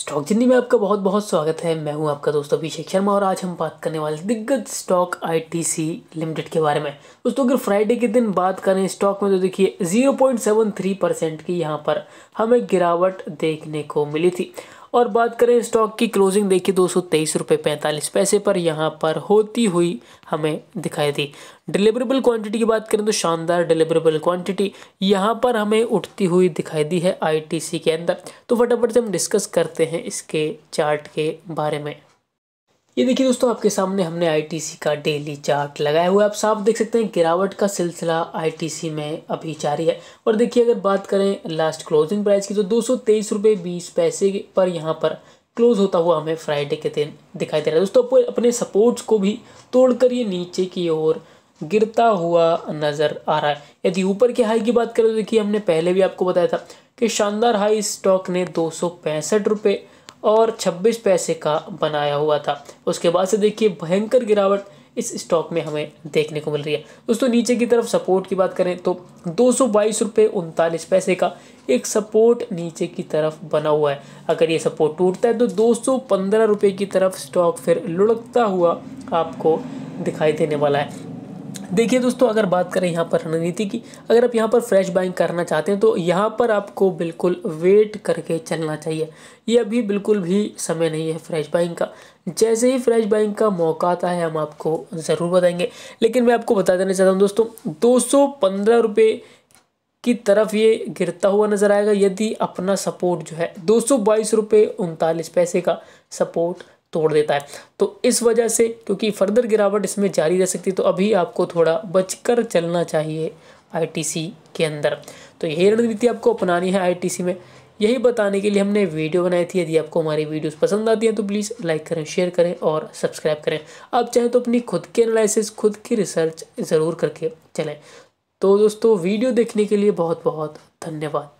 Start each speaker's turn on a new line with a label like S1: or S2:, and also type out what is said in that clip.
S1: stock जिंदगी में आपका बहुत बहुत स्वागत है मैं हूं आपका दोस्त अभिषेक शर्मा और आज हम बात करने वाले दिग्गज स्टॉक आईटीसी लिमिटेड के बारे में दोस्तों अगर फ्राइडे के दिन बात करें स्टॉक में तो देखिए 0.73 परसेंट की यहां पर हमें गिरावट देखने को मिली थी और बात करें स्टॉक की क्लोजिंग देखिए दो सौ तेईस रुपये पैंतालीस पैसे पर यहाँ पर होती हुई हमें दिखाई दी डिलीवरेबल क्वांटिटी की बात करें तो शानदार डिलीवरेबल क्वांटिटी यहाँ पर हमें उठती हुई दिखाई दी है आईटीसी के अंदर तो फटाफट से हम डिस्कस करते हैं इसके चार्ट के बारे में ये देखिए दोस्तों आपके सामने हमने आईटीसी का डेली चार्ट लगाया हुआ है आप साफ देख सकते हैं गिरावट का सिलसिला आईटीसी में अभी जारी है और देखिए अगर बात करें लास्ट क्लोजिंग प्राइस की तो दो सौ पैसे पर यहाँ पर क्लोज होता हुआ हमें फ्राइडे के दिन दिखाई दे रहा है दोस्तों अपने सपोर्ट्स को भी तोड़कर ये नीचे की ओर गिरता हुआ नज़र आ रहा है यदि ऊपर के हाई की बात करें तो देखिए हमने पहले भी आपको बताया था कि शानदार हाई स्टॉक ने दो सौ पैंसठ रुपये और 26 पैसे का बनाया हुआ था उसके बाद से देखिए भयंकर गिरावट इस स्टॉक में हमें देखने को मिल रही है दोस्तों नीचे की तरफ सपोर्ट की बात करें तो दो सौ उनतालीस पैसे का एक सपोर्ट नीचे की तरफ बना हुआ है अगर ये सपोर्ट टूटता है तो दो सौ रुपये की तरफ स्टॉक फिर लुढ़कता हुआ आपको दिखाई देने वाला है देखिए दोस्तों अगर बात करें यहाँ पर रणनीति की अगर आप यहाँ पर फ्रेश बाइंग करना चाहते हैं तो यहाँ पर आपको बिल्कुल वेट करके चलना चाहिए ये अभी बिल्कुल भी समय नहीं है फ्रेश बाइंग का जैसे ही फ्रेश बाइंग का मौका आता है हम आपको ज़रूर बताएंगे लेकिन मैं आपको बता देना चाहता हूँ दोस्तों दो सौ की तरफ ये गिरता हुआ नज़र आएगा यदि अपना सपोर्ट जो है दो सौ बाईस रुपये उनतालीस पैसे का सपोर्ट तोड़ देता है तो इस वजह से क्योंकि फर्दर गिरावट इसमें जारी रह सकती है तो अभी आपको थोड़ा बचकर चलना चाहिए आईटीसी के अंदर तो यही रणनीति आपको अपनानी है आईटीसी में यही बताने के लिए हमने वीडियो बनाई थी यदि आपको हमारी वीडियोस पसंद आती हैं तो प्लीज़ लाइक करें शेयर करें और सब्सक्राइब करें आप चाहें तो अपनी खुद के एनालिसिस खुद की रिसर्च ज़रूर करके चलें तो दोस्तों वीडियो देखने के लिए बहुत बहुत धन्यवाद